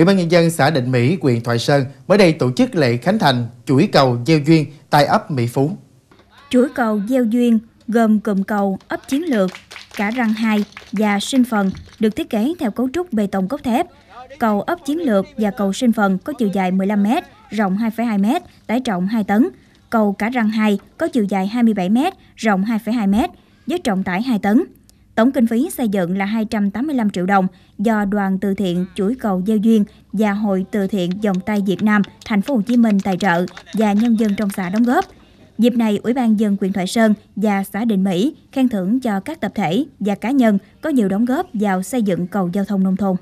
Ủy ban Nhân dân xã Định Mỹ, huyện Thoại Sơn mới đây tổ chức lễ khánh thành chuỗi cầu gieo duyên tại ấp Mỹ Phú. Chuỗi cầu gieo duyên gồm cụm cầu ấp chiến lược, cả răng 2 và sinh phần được thiết kế theo cấu trúc bê tông cốt thép. Cầu ấp chiến lược và cầu sinh phần có chiều dài 15m, rộng 2,2m, tải trọng 2 tấn. Cầu cả răng 2 có chiều dài 27m, rộng 2,2m, với trọng tải 2 tấn. Tổng kinh phí xây dựng là 285 triệu đồng do Đoàn Từ thiện Chuỗi cầu giao duyên và Hội Từ thiện Dòng tay Việt Nam Thành phố Hồ Chí Minh tài trợ và nhân dân trong xã đóng góp. Dịp này, Ủy ban dân quyền Thoại Sơn và xã Định Mỹ khen thưởng cho các tập thể và cá nhân có nhiều đóng góp vào xây dựng cầu giao thông nông thôn.